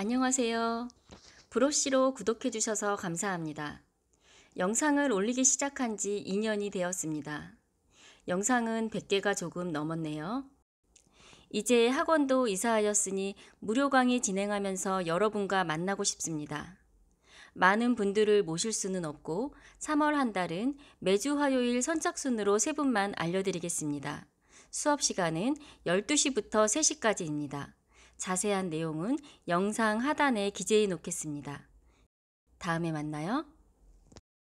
안녕하세요. 브로시로 구독해주셔서 감사합니다. 영상을 올리기 시작한 지 2년이 되었습니다. 영상은 100개가 조금 넘었네요. 이제 학원도 이사하였으니 무료 강의 진행하면서 여러분과 만나고 싶습니다. 많은 분들을 모실 수는 없고 3월 한 달은 매주 화요일 선착순으로 세 분만 알려드리겠습니다. 수업 시간은 12시부터 3시까지입니다. 자세한 내용은 영상 하단에 기재해 놓겠습니다. 다음에 만나요.